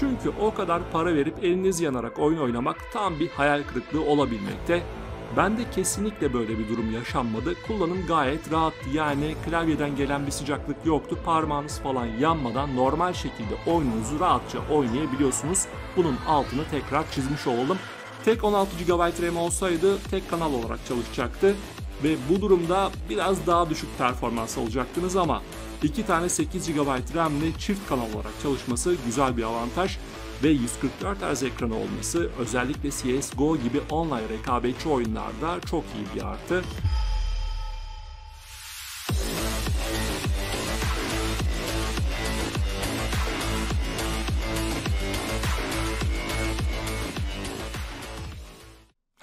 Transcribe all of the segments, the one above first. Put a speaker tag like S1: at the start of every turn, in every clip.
S1: Çünkü o kadar para verip eliniz yanarak oyun oynamak tam bir hayal kırıklığı olabilmekte. Bende kesinlikle böyle bir durum yaşanmadı. Kullanım gayet rahattı. Yani klavyeden gelen bir sıcaklık yoktu. Parmağınız falan yanmadan normal şekilde oyununuzu rahatça oynayabiliyorsunuz. Bunun altını tekrar çizmiş olalım. Tek 16 GB RAM olsaydı tek kanal olarak çalışacaktı ve bu durumda biraz daha düşük performans olacaktınız ama 2 tane 8 GB RAM'li çift kanal olarak çalışması güzel bir avantaj ve 144 Hz ekranı olması özellikle CSGO gibi online rekabetçi oyunlarda çok iyi bir artı.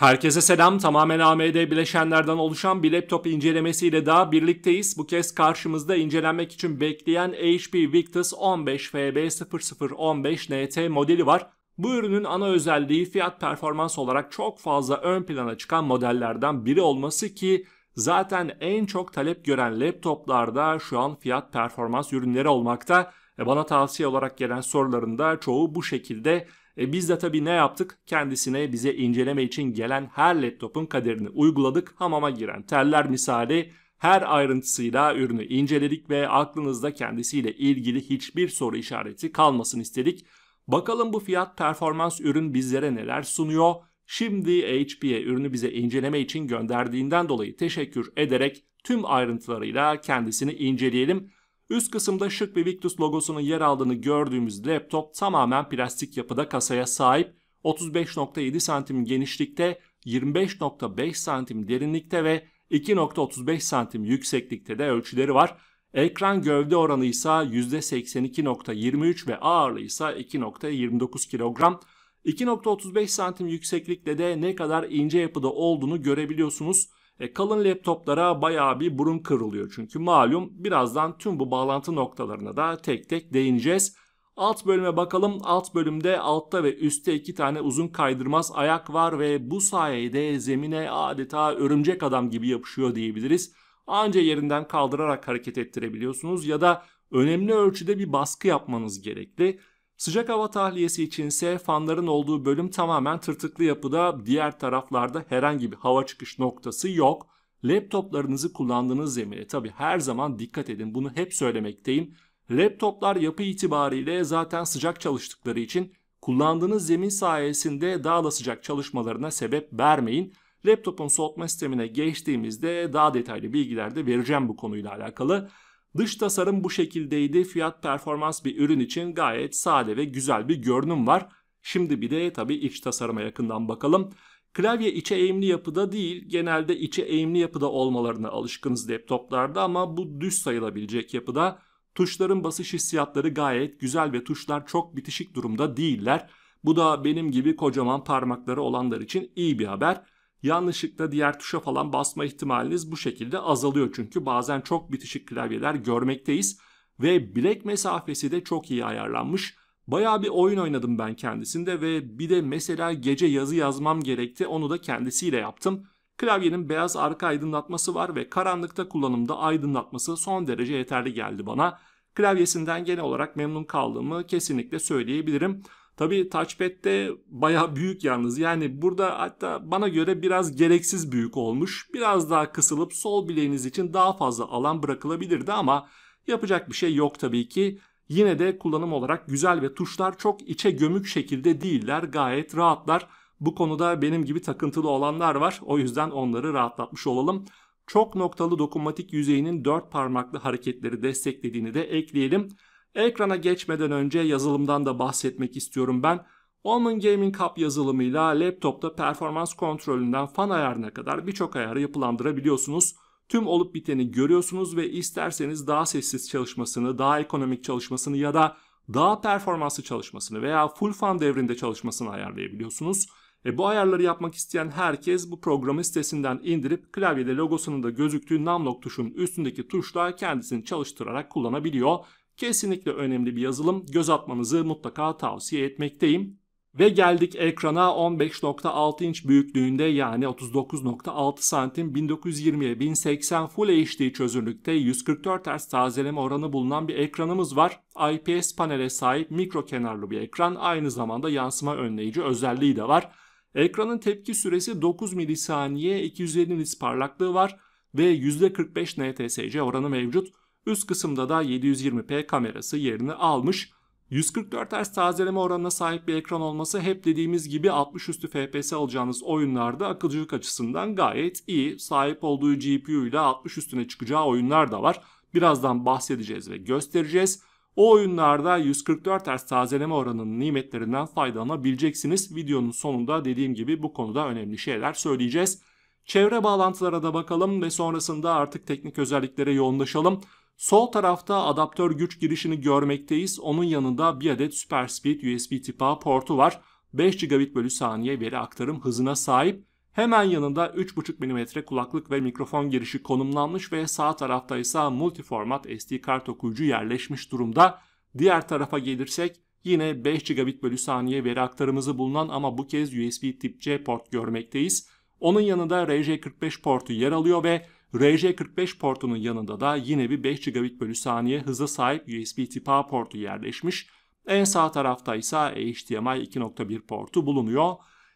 S1: Herkese selam. Tamamen AMD bileşenlerden oluşan bir laptop incelemesiyle daha birlikteyiz. Bu kez karşımızda incelenmek için bekleyen HP Victus 15 FB0015 NT modeli var. Bu ürünün ana özelliği fiyat performans olarak çok fazla ön plana çıkan modellerden biri olması ki zaten en çok talep gören laptoplarda şu an fiyat performans ürünleri olmakta. E, bana tavsiye olarak gelen soruların da çoğu bu şekilde. E biz de tabii ne yaptık? Kendisine bize inceleme için gelen her laptopun kaderini uyguladık. Hamama giren teller misali her ayrıntısıyla ürünü inceledik ve aklınızda kendisiyle ilgili hiçbir soru işareti kalmasın istedik. Bakalım bu fiyat performans ürün bizlere neler sunuyor? Şimdi HP'ye ürünü bize inceleme için gönderdiğinden dolayı teşekkür ederek tüm ayrıntılarıyla kendisini inceleyelim. Üst kısımda şık bir Victus logosunun yer aldığını gördüğümüz laptop tamamen plastik yapıda kasaya sahip. 35.7 cm genişlikte, 25.5 cm derinlikte ve 2.35 cm yükseklikte de ölçüleri var. Ekran gövde oranı ise %82.23 ve ağırlığı ise 2.29 kilogram. 2.35 santim yükseklikte de ne kadar ince yapıda olduğunu görebiliyorsunuz. E, kalın laptoplara bayağı bir burun kırılıyor çünkü malum birazdan tüm bu bağlantı noktalarına da tek tek değineceğiz. Alt bölüme bakalım. Alt bölümde altta ve üstte iki tane uzun kaydırmaz ayak var ve bu sayede zemine adeta örümcek adam gibi yapışıyor diyebiliriz. Anca yerinden kaldırarak hareket ettirebiliyorsunuz ya da önemli ölçüde bir baskı yapmanız gerekli. Sıcak hava tahliyesi içinse fanların olduğu bölüm tamamen tırtıklı yapıda diğer taraflarda herhangi bir hava çıkış noktası yok. Laptoplarınızı kullandığınız zemine tabi her zaman dikkat edin bunu hep söylemekteyim. Laptoplar yapı itibariyle zaten sıcak çalıştıkları için kullandığınız zemin sayesinde daha da sıcak çalışmalarına sebep vermeyin. Laptopun soğutma sistemine geçtiğimizde daha detaylı bilgiler de vereceğim bu konuyla alakalı. Dış tasarım bu şekildeydi. Fiyat performans bir ürün için gayet sade ve güzel bir görünüm var. Şimdi bir de tabii iç tasarıma yakından bakalım. Klavye içe eğimli yapıda değil, genelde içe eğimli yapıda olmalarına alışkınız laptoplarda ama bu düz sayılabilecek yapıda. Tuşların basış hissiyatları gayet güzel ve tuşlar çok bitişik durumda değiller. Bu da benim gibi kocaman parmakları olanlar için iyi bir haber yanlışlıkla diğer tuşa falan basma ihtimaliniz bu şekilde azalıyor. Çünkü bazen çok bitişik klavyeler görmekteyiz ve bilek mesafesi de çok iyi ayarlanmış. Bayağı bir oyun oynadım ben kendisinde ve bir de mesela gece yazı yazmam gerekti onu da kendisiyle yaptım. Klavyenin beyaz arka aydınlatması var ve karanlıkta kullanımda aydınlatması son derece yeterli geldi bana. Klavyesinden genel olarak memnun kaldığımı kesinlikle söyleyebilirim. Tabi touchpad'de baya büyük yalnız. Yani burada hatta bana göre biraz gereksiz büyük olmuş. Biraz daha kısılıp sol bileğiniz için daha fazla alan bırakılabilirdi ama yapacak bir şey yok tabii ki. Yine de kullanım olarak güzel ve tuşlar çok içe gömük şekilde değiller. Gayet rahatlar. Bu konuda benim gibi takıntılı olanlar var. O yüzden onları rahatlatmış olalım. Çok noktalı dokunmatik yüzeyinin dört parmaklı hareketleri desteklediğini de ekleyelim. Ekrana geçmeden önce yazılımdan da bahsetmek istiyorum ben. Omen Gaming Cup yazılımıyla laptopta performans kontrolünden fan ayarına kadar birçok ayarı yapılandırabiliyorsunuz. Tüm olup biteni görüyorsunuz ve isterseniz daha sessiz çalışmasını, daha ekonomik çalışmasını ya da daha performanslı çalışmasını veya full fan devrinde çalışmasını ayarlayabiliyorsunuz. E bu ayarları yapmak isteyen herkes bu programı sitesinden indirip klavyede logosunun da gözüktüğü numlock tuşunun üstündeki tuşla kendisini çalıştırarak kullanabiliyor. Kesinlikle önemli bir yazılım. Göz atmanızı mutlaka tavsiye etmekteyim. Ve geldik ekrana 15.6 inç büyüklüğünde yani 39.6 santim 1920'ye 1080 Full HD çözünürlükte 144 Hz tazeleme oranı bulunan bir ekranımız var. IPS panele sahip mikro kenarlı bir ekran aynı zamanda yansıma önleyici özelliği de var. Ekranın tepki süresi 9 milisaniye 250 nits parlaklığı var ve %45 NTSC oranı mevcut. Üst kısımda da 720p kamerası yerini almış. 144 Hz tazeleme oranına sahip bir ekran olması hep dediğimiz gibi 60 üstü FPS alacağınız oyunlarda akılcılık açısından gayet iyi. Sahip olduğu GPU ile 60 üstüne çıkacağı oyunlar da var. Birazdan bahsedeceğiz ve göstereceğiz. O oyunlarda 144 Hz tazeleme oranının nimetlerinden faydalanabileceksiniz. Videonun sonunda dediğim gibi bu konuda önemli şeyler söyleyeceğiz. Çevre bağlantılara da bakalım ve sonrasında artık teknik özelliklere yoğunlaşalım. Sol tarafta adaptör güç girişini görmekteyiz. Onun yanında bir adet Super Speed USB tip A portu var. 5 gigabit bölü saniye veri aktarım hızına sahip. Hemen yanında 3.5 mm kulaklık ve mikrofon girişi konumlanmış ve sağ tarafta ise multiformat SD kart okuyucu yerleşmiş durumda. Diğer tarafa gelirsek yine 5 gigabit bölü saniye veri aktarımızı bulunan ama bu kez USB tip C port görmekteyiz. Onun yanında RJ45 portu yer alıyor ve RJ45 portunun yanında da yine bir 5 gigabit bölü saniye hıza sahip USB Type-A portu yerleşmiş. En sağ tarafta ise HDMI 2.1 portu bulunuyor.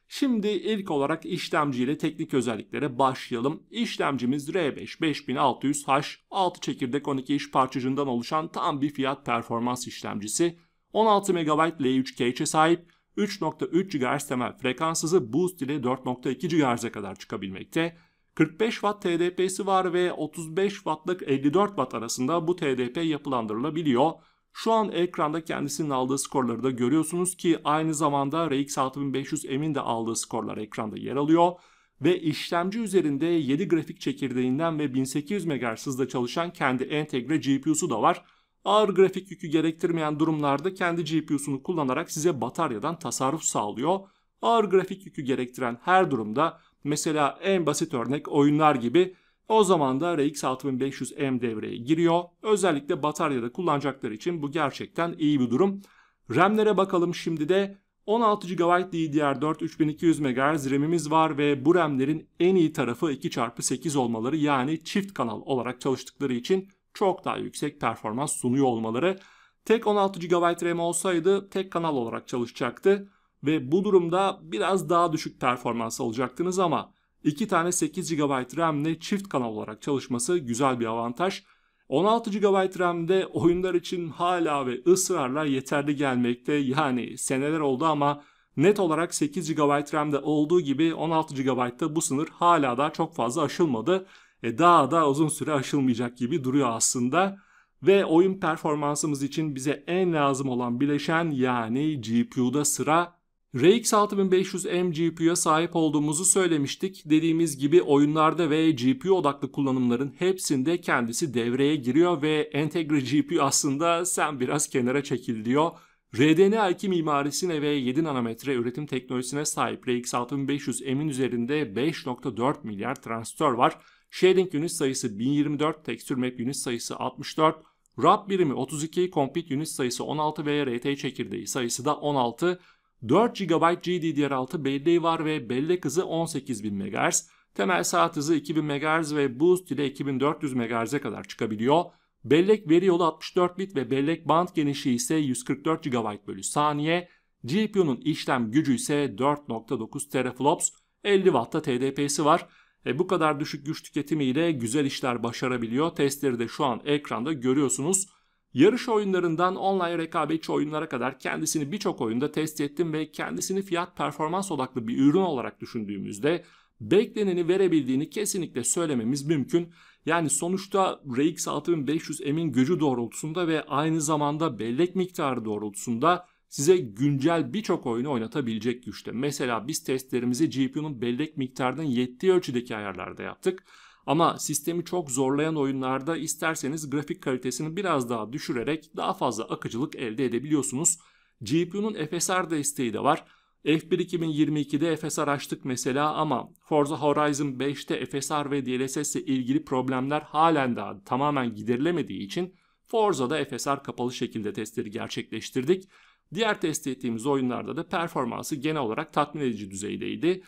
S1: Şimdi ilk olarak işlemci ile teknik özelliklere başlayalım. İşlemcimiz R5 5600H 6 çekirdek 12 iş parçacığından oluşan tam bir fiyat performans işlemcisi. 16 MB L3 cache'e sahip 3.3 GHz temel frekans hızı boost ile 4.2 GHz'e kadar çıkabilmekte. 45 Watt TDP'si var ve 35 Watt'lık 54 Watt arasında bu TDP yapılandırılabiliyor. Şu an ekranda kendisinin aldığı skorları da görüyorsunuz ki aynı zamanda RX 6500M'in de aldığı skorlar ekranda yer alıyor. Ve işlemci üzerinde 7 grafik çekirdeğinden ve 1800 MHz'da çalışan kendi entegre GPU'su da var. Ağır grafik yükü gerektirmeyen durumlarda kendi GPU'sunu kullanarak size bataryadan tasarruf sağlıyor. Ağır grafik yükü gerektiren her durumda Mesela en basit örnek oyunlar gibi o zaman da RX 6500M devreye giriyor. Özellikle bataryada kullanacakları için bu gerçekten iyi bir durum. RAM'lere bakalım şimdi de 16 GB DDR4 3200 MHz RAM'imiz var ve bu RAM'lerin en iyi tarafı 2x8 olmaları yani çift kanal olarak çalıştıkları için çok daha yüksek performans sunuyor olmaları. Tek 16 GB RAM olsaydı tek kanal olarak çalışacaktı ve bu durumda biraz daha düşük performans alacaktınız ama 2 tane 8 GB RAM ile çift kanal olarak çalışması güzel bir avantaj. 16 GB RAM'de oyunlar için hala ve ısrarla yeterli gelmekte. Yani seneler oldu ama net olarak 8 GB RAM'de olduğu gibi 16 GB'da bu sınır hala da çok fazla aşılmadı. E daha da uzun süre aşılmayacak gibi duruyor aslında. Ve oyun performansımız için bize en lazım olan bileşen yani GPU'da sıra RX 6500 M GPU'ya sahip olduğumuzu söylemiştik. Dediğimiz gibi oyunlarda ve GPU odaklı kullanımların hepsinde kendisi devreye giriyor ve Entegre GPU aslında sen biraz kenara çekil diyor. RDNA2 mimarisine ve 7 nanometre üretim teknolojisine sahip RX 6500 M'in üzerinde 5.4 milyar transistör var. Shading unit sayısı 1024, texture map unit sayısı 64, RAP birimi 32, compute unit sayısı 16 ve RT çekirdeği sayısı da 16. 4 GB GDDR6 belleği var ve bellek hızı 18000 MHz. Temel saat hızı 2000 MHz ve boost ile 2400 MHz'e kadar çıkabiliyor. Bellek veri yolu 64 bit ve bellek band genişliği ise 144 GB bölü saniye. GPU'nun işlem gücü ise 4.9 teraflops, 50 Watt'ta TDP'si var. E bu kadar düşük güç tüketimiyle güzel işler başarabiliyor. Testleri de şu an ekranda görüyorsunuz. Yarış oyunlarından online rekabetçi oyunlara kadar kendisini birçok oyunda test ettim ve kendisini fiyat performans odaklı bir ürün olarak düşündüğümüzde bekleneni verebildiğini kesinlikle söylememiz mümkün. Yani sonuçta RX 6500M'in gücü doğrultusunda ve aynı zamanda bellek miktarı doğrultusunda size güncel birçok oyunu oynatabilecek güçte. Mesela biz testlerimizi GPU'nun bellek miktarının yettiği ölçüdeki ayarlarda yaptık. Ama sistemi çok zorlayan oyunlarda isterseniz grafik kalitesini biraz daha düşürerek daha fazla akıcılık elde edebiliyorsunuz. GPU'nun FSR desteği de var. F1 2022'de FSR açtık mesela ama Forza Horizon 5'te FSR ve DLSS ile ilgili problemler halen daha tamamen giderilemediği için Forza'da FSR kapalı şekilde testleri gerçekleştirdik. Diğer test ettiğimiz oyunlarda da performansı genel olarak tatmin edici düzeydeydi.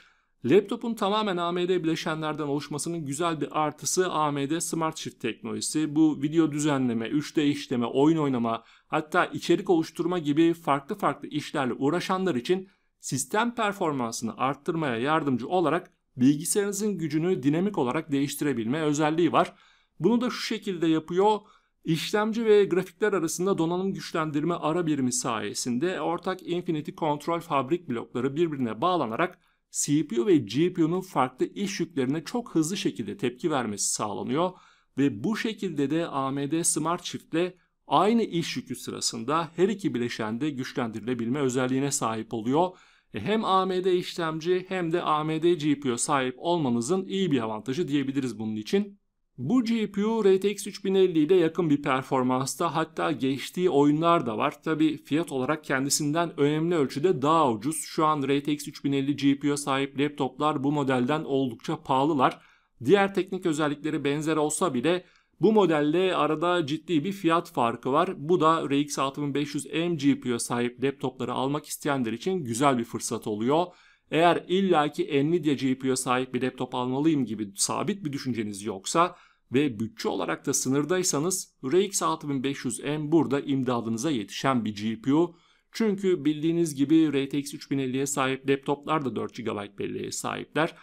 S1: Laptopun tamamen AMD bileşenlerden oluşmasının güzel bir artısı AMD Smart Shift teknolojisi. Bu video düzenleme, 3D işleme, oyun oynama, hatta içerik oluşturma gibi farklı farklı işlerle uğraşanlar için sistem performansını arttırmaya yardımcı olarak bilgisayarınızın gücünü dinamik olarak değiştirebilme özelliği var. Bunu da şu şekilde yapıyor. İşlemci ve grafikler arasında donanım güçlendirme ara birimi sayesinde ortak Infinity Control fabrik blokları birbirine bağlanarak CPU ve GPU'nun farklı iş yüklerine çok hızlı şekilde tepki vermesi sağlanıyor ve bu şekilde de AMD Smart Chip'le aynı iş yükü sırasında her iki bileşende güçlendirilebilme özelliğine sahip oluyor. E, hem AMD işlemci hem de AMD GPU sahip olmanızın iyi bir avantajı diyebiliriz bunun için. Bu GPU RTX 3050 ile yakın bir performansta hatta geçtiği oyunlar da var. Tabi fiyat olarak kendisinden önemli ölçüde daha ucuz. Şu an RTX 3050 GPU'ya sahip laptoplar bu modelden oldukça pahalılar. Diğer teknik özellikleri benzer olsa bile bu modelle arada ciddi bir fiyat farkı var. Bu da RX 6500 M GPU'ya sahip laptopları almak isteyenler için güzel bir fırsat oluyor. Eğer illaki Nvidia GPU'ya sahip bir laptop almalıyım gibi sabit bir düşünceniz yoksa ve bütçe olarak da sınırdaysanız RX 6500M burada imdadınıza yetişen bir GPU. Çünkü bildiğiniz gibi RTX 3050'ye sahip laptoplar da 4 GB belleğe sahipler.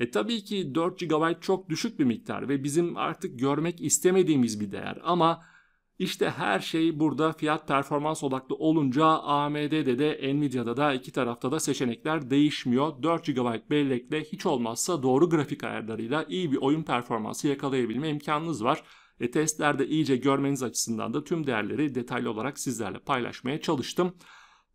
S1: E tabii ki 4 GB çok düşük bir miktar ve bizim artık görmek istemediğimiz bir değer ama işte her şey burada fiyat performans odaklı olunca AMD'de de Nvidia'da da iki tarafta da seçenekler değişmiyor. 4 GB bellekle hiç olmazsa doğru grafik ayarlarıyla iyi bir oyun performansı yakalayabilme imkanınız var. E, testlerde iyice görmeniz açısından da tüm değerleri detaylı olarak sizlerle paylaşmaya çalıştım.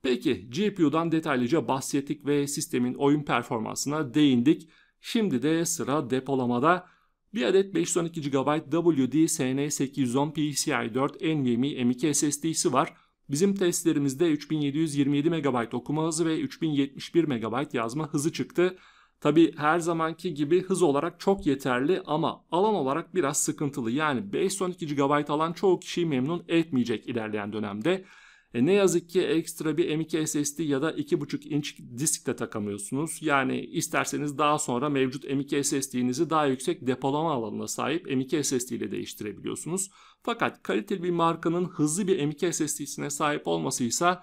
S1: Peki GPU'dan detaylıca bahsettik ve sistemin oyun performansına değindik. Şimdi de sıra depolamada. Bir adet 512 GB WD-SN810 PCI-4 NVMe M.2 SSD'si var. Bizim testlerimizde 3727 MB okuma hızı ve 3071 MB yazma hızı çıktı. Tabi her zamanki gibi hız olarak çok yeterli ama alan olarak biraz sıkıntılı. Yani 512 GB alan çoğu kişiyi memnun etmeyecek ilerleyen dönemde. E ne yazık ki ekstra bir M.2 SSD ya da 2.5 inç disk de takamıyorsunuz. Yani isterseniz daha sonra mevcut M.2 SSD'nizi daha yüksek depolama alanına sahip M.2 SSD ile değiştirebiliyorsunuz. Fakat kaliteli bir markanın hızlı bir M.2 SSD'sine sahip olması ise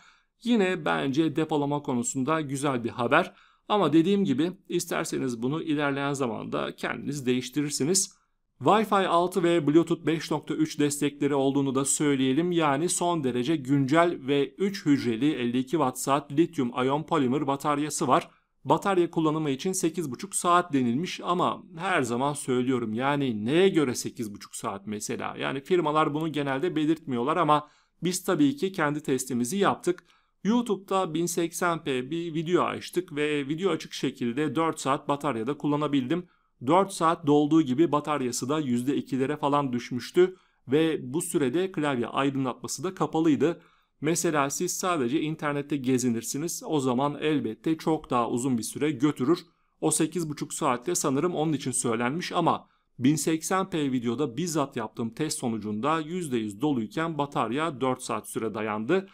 S1: yine bence depolama konusunda güzel bir haber. Ama dediğim gibi isterseniz bunu ilerleyen zamanda kendiniz değiştirirsiniz. Wi-Fi 6 ve Bluetooth 5.3 destekleri olduğunu da söyleyelim. Yani son derece güncel ve 3 hücreli 52 Watt saat lityum ayon polimer bataryası var. Batarya kullanımı için 8,5 saat denilmiş ama her zaman söylüyorum yani neye göre 8,5 saat mesela? Yani firmalar bunu genelde belirtmiyorlar ama biz tabii ki kendi testimizi yaptık. YouTube'da 1080p bir video açtık ve video açık şekilde 4 saat bataryada kullanabildim. 4 saat dolduğu gibi bataryası da %2'lere falan düşmüştü ve bu sürede klavye aydınlatması da kapalıydı. Mesela siz sadece internette gezinirsiniz o zaman elbette çok daha uzun bir süre götürür. O 8,5 saatte sanırım onun için söylenmiş ama 1080p videoda bizzat yaptığım test sonucunda %100 doluyken batarya 4 saat süre dayandı.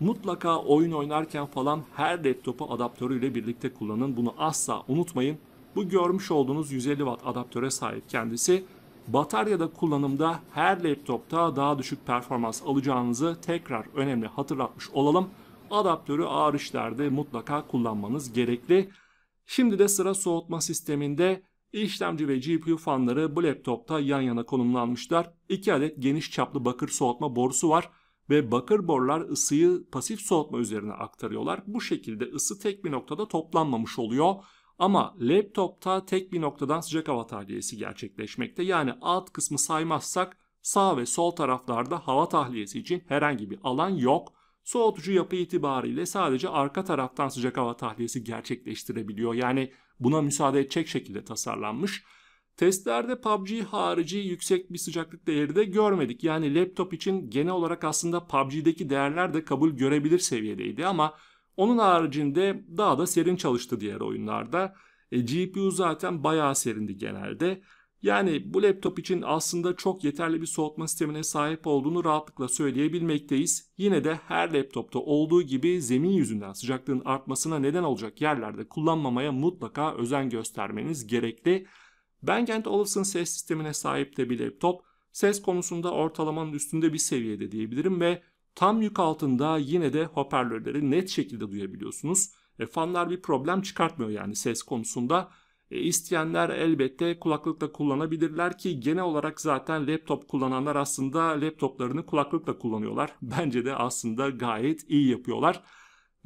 S1: Mutlaka oyun oynarken falan her laptopu adaptörüyle birlikte kullanın bunu asla unutmayın. Bu görmüş olduğunuz 150 Watt adaptöre sahip kendisi. Bataryada kullanımda her laptopta daha düşük performans alacağınızı tekrar önemli hatırlatmış olalım. Adaptörü ağır işlerde mutlaka kullanmanız gerekli. Şimdi de sıra soğutma sisteminde işlemci ve GPU fanları bu laptopta yan yana konumlanmışlar. 2 adet geniş çaplı bakır soğutma borusu var ve bakır borular ısıyı pasif soğutma üzerine aktarıyorlar. Bu şekilde ısı tek bir noktada toplanmamış oluyor ama laptopta tek bir noktadan sıcak hava tahliyesi gerçekleşmekte. Yani alt kısmı saymazsak sağ ve sol taraflarda hava tahliyesi için herhangi bir alan yok. Soğutucu yapı itibariyle sadece arka taraftan sıcak hava tahliyesi gerçekleştirebiliyor. Yani buna müsaade edecek şekilde tasarlanmış. Testlerde PUBG harici yüksek bir sıcaklık değeri de görmedik. Yani laptop için genel olarak aslında PUBG'deki değerler de kabul görebilir seviyedeydi ama onun haricinde daha da serin çalıştı diğer oyunlarda. E, GPU zaten bayağı serindi genelde. Yani bu laptop için aslında çok yeterli bir soğutma sistemine sahip olduğunu rahatlıkla söyleyebilmekteyiz. Yine de her laptopta olduğu gibi zemin yüzünden sıcaklığın artmasına neden olacak yerlerde kullanmamaya mutlaka özen göstermeniz gerekli. Bangent Olufsen ses sistemine sahip de bir laptop ses konusunda ortalamanın üstünde bir seviyede diyebilirim ve Tam yük altında yine de hoparlörleri net şekilde duyabiliyorsunuz. E, fanlar bir problem çıkartmıyor yani ses konusunda. E, isteyenler elbette kulaklıkla kullanabilirler ki genel olarak zaten laptop kullananlar aslında laptoplarını kulaklıkla kullanıyorlar. Bence de aslında gayet iyi yapıyorlar.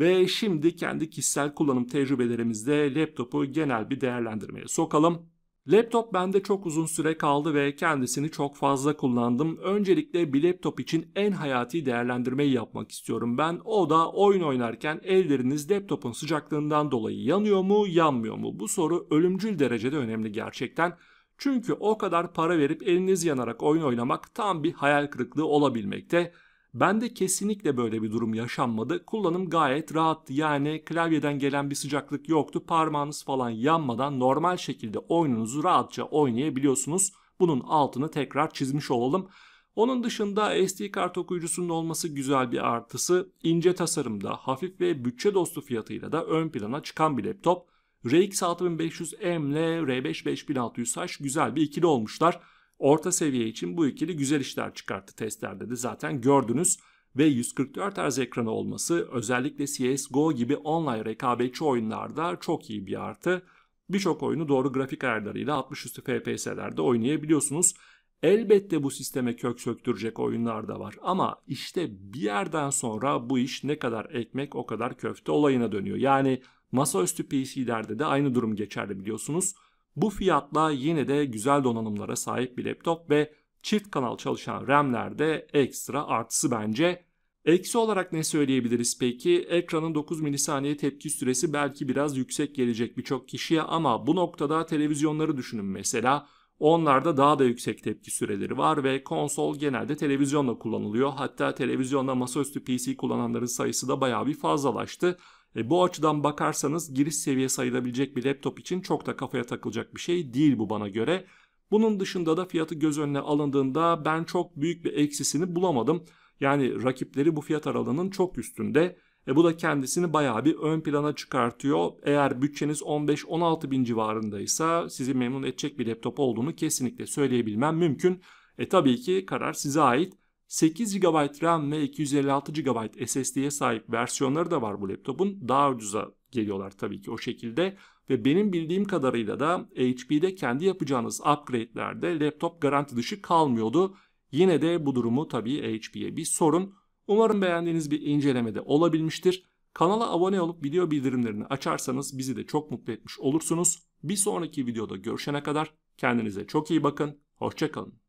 S1: Ve şimdi kendi kişisel kullanım tecrübelerimizde laptopu genel bir değerlendirmeye sokalım. Laptop bende çok uzun süre kaldı ve kendisini çok fazla kullandım. Öncelikle bir laptop için en hayati değerlendirmeyi yapmak istiyorum ben. O da oyun oynarken elleriniz laptopun sıcaklığından dolayı yanıyor mu, yanmıyor mu? Bu soru ölümcül derecede önemli gerçekten. Çünkü o kadar para verip eliniz yanarak oyun oynamak tam bir hayal kırıklığı olabilmekte. Bende kesinlikle böyle bir durum yaşanmadı. Kullanım gayet rahattı. Yani klavyeden gelen bir sıcaklık yoktu. Parmağınız falan yanmadan normal şekilde oyununuzu rahatça oynayabiliyorsunuz. Bunun altını tekrar çizmiş olalım. Onun dışında SD kart okuyucusunun olması güzel bir artısı. İnce tasarımda, hafif ve bütçe dostu fiyatıyla da ön plana çıkan bir laptop. RX 6500M ile R5 5600H güzel bir ikili olmuşlar. Orta seviye için bu ikili güzel işler çıkarttı testlerde de zaten gördünüz ve 144 Hz ekranı olması özellikle CSGO gibi online rekabetçi oyunlarda çok iyi bir artı. Birçok oyunu doğru grafik ayarlarıyla 60 üstü FPS'lerde oynayabiliyorsunuz. Elbette bu sisteme kök söktürecek oyunlar da var ama işte bir yerden sonra bu iş ne kadar ekmek o kadar köfte olayına dönüyor. Yani masaüstü PC'lerde de aynı durum geçerli biliyorsunuz. Bu fiyatla yine de güzel donanımlara sahip bir laptop ve çift kanal çalışan RAM'lerde ekstra artısı bence. Eksi olarak ne söyleyebiliriz peki? Ekranın 9 milisaniye tepki süresi belki biraz yüksek gelecek birçok kişiye ama bu noktada televizyonları düşünün mesela. Onlarda daha da yüksek tepki süreleri var ve konsol genelde televizyonla kullanılıyor. Hatta televizyonla masaüstü PC kullananların sayısı da bayağı bir fazlalaştı. E, bu açıdan bakarsanız giriş seviye sayılabilecek bir laptop için çok da kafaya takılacak bir şey değil bu bana göre. Bunun dışında da fiyatı göz önüne alındığında ben çok büyük bir eksisini bulamadım. Yani rakipleri bu fiyat aralığının çok üstünde. E bu da kendisini bayağı bir ön plana çıkartıyor. Eğer bütçeniz 15-16 bin civarındaysa sizi memnun edecek bir laptop olduğunu kesinlikle söyleyebilmem mümkün. E tabii ki karar size ait. 8 GB RAM ve 256 GB SSD'ye sahip versiyonları da var bu laptopun. Daha ucuza geliyorlar tabii ki o şekilde. Ve benim bildiğim kadarıyla da HP'de kendi yapacağınız upgrade'lerde laptop garanti dışı kalmıyordu. Yine de bu durumu tabii HP'ye bir sorun. Umarım beğendiğiniz bir incelemede olabilmiştir. Kanala abone olup video bildirimlerini açarsanız bizi de çok mutlu etmiş olursunuz. Bir sonraki videoda görüşene kadar kendinize çok iyi bakın. Hoşçakalın.